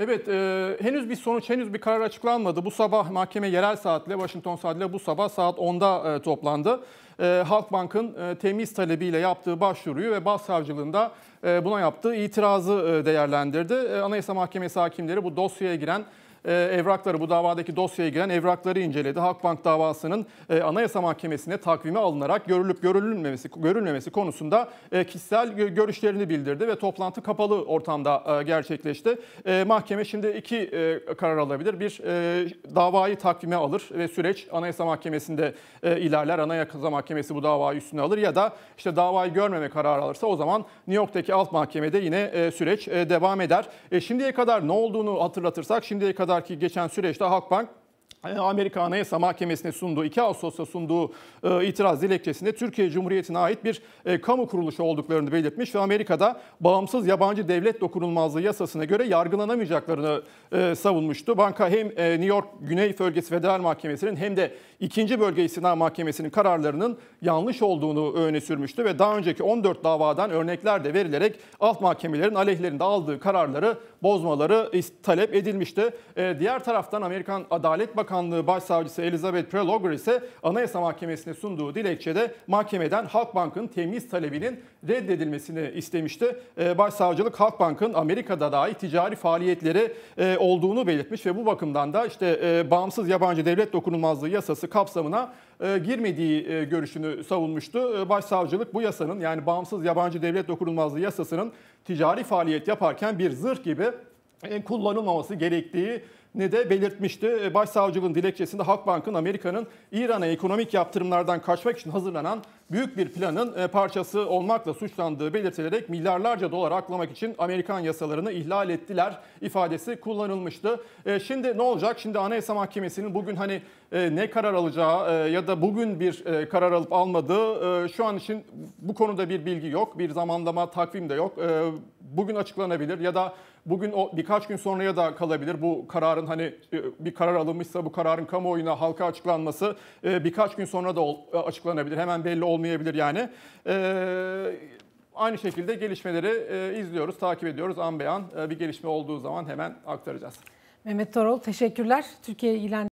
Evet, e, henüz bir sonuç, henüz bir karar açıklanmadı. Bu sabah mahkeme yerel saatle, Washington saatle bu sabah saat 10'da e, toplandı. E, Halkbank'ın e, temiz talebiyle yaptığı başvuruyu ve başsavcılığında e, buna yaptığı itirazı e, değerlendirdi. E, Anayasa Mahkemesi hakimleri bu dosyaya giren ee, evrakları, bu davadaki dosyaya giren evrakları inceledi. Halkbank davasının e, Anayasa Mahkemesi'ne takvime alınarak görülüp görülmemesi, görülmemesi konusunda e, kişisel görüşlerini bildirdi ve toplantı kapalı ortamda e, gerçekleşti. Mahkeme şimdi iki karar alabilir. Bir, davayı takvime alır ve süreç Anayasa Mahkemesi'nde ilerler. Anayasa Mahkemesi bu davayı üstüne alır ya da işte davayı görmeme kararı alırsa o zaman New York'taki alt mahkemede yine süreç devam eder. Şimdiye kadar ne olduğunu hatırlatırsak şimdiye kadar kadar ki geçen süreçte Halkbank ee, Amerika Anayasa Mahkemesi'ne sunduğu 2 Ağustos'ta sunduğu e, itiraz dilekçesinde Türkiye Cumhuriyeti'ne ait bir e, kamu kuruluşu olduklarını belirtmiş ve Amerika'da bağımsız yabancı devlet dokunulmazlığı yasasına göre yargılanamayacaklarını e, savunmuştu. Banka hem e, New York Güney Bölgesi Federal Mahkemesi'nin hem de 2. Bölge İstinaf Mahkemesi'nin kararlarının yanlış olduğunu öne sürmüştü ve daha önceki 14 davadan örnekler de verilerek alt mahkemelerin aleyhlerinde aldığı kararları bozmaları talep edilmişti. E, diğer taraftan Amerikan Adalet Bakanı Bakanlığı Başsavcısı Elizabeth Prelogar ise Anayasa Mahkemesi'ne sunduğu dilekçede mahkemeden Halkbank'ın temiz talebinin reddedilmesini istemişti. Ee, Başsavcılık Halkbank'ın Amerika'da dahi ticari faaliyetleri e, olduğunu belirtmiş ve bu bakımdan da işte e, bağımsız yabancı devlet dokunulmazlığı yasası kapsamına e, girmediği görüşünü savunmuştu. Başsavcılık bu yasanın yani bağımsız yabancı devlet dokunulmazlığı yasasının ticari faaliyet yaparken bir zırh gibi e, kullanılmaması gerektiği ne de belirtmişti. E, başsavcılığın dilekçesinde Halkbank'ın Amerika'nın İran'a ekonomik yaptırımlardan kaçmak için hazırlanan büyük bir planın e, parçası olmakla suçlandığı belirtilerek milyarlarca dolar aklamak için Amerikan yasalarını ihlal ettiler ifadesi kullanılmıştı. Şimdi ne olacak? Şimdi Anayasa Mahkemesi'nin bugün hani ne karar alacağı ya da bugün bir karar alıp almadığı şu an için bu konuda bir bilgi yok. Bir zamanlama takvim de yok bugün açıklanabilir ya da bugün o birkaç gün sonraya da kalabilir. Bu kararın hani e, bir karar alınmışsa bu kararın kamuoyuna halka açıklanması e, birkaç gün sonra da e, açıklanabilir. Hemen belli olmayabilir yani. Aynı şekilde gelişmeleri izliyoruz, takip ediyoruz an beyan Bir gelişme olduğu zaman hemen aktaracağız. Mehmet Torol teşekkürler. Türkiye ilan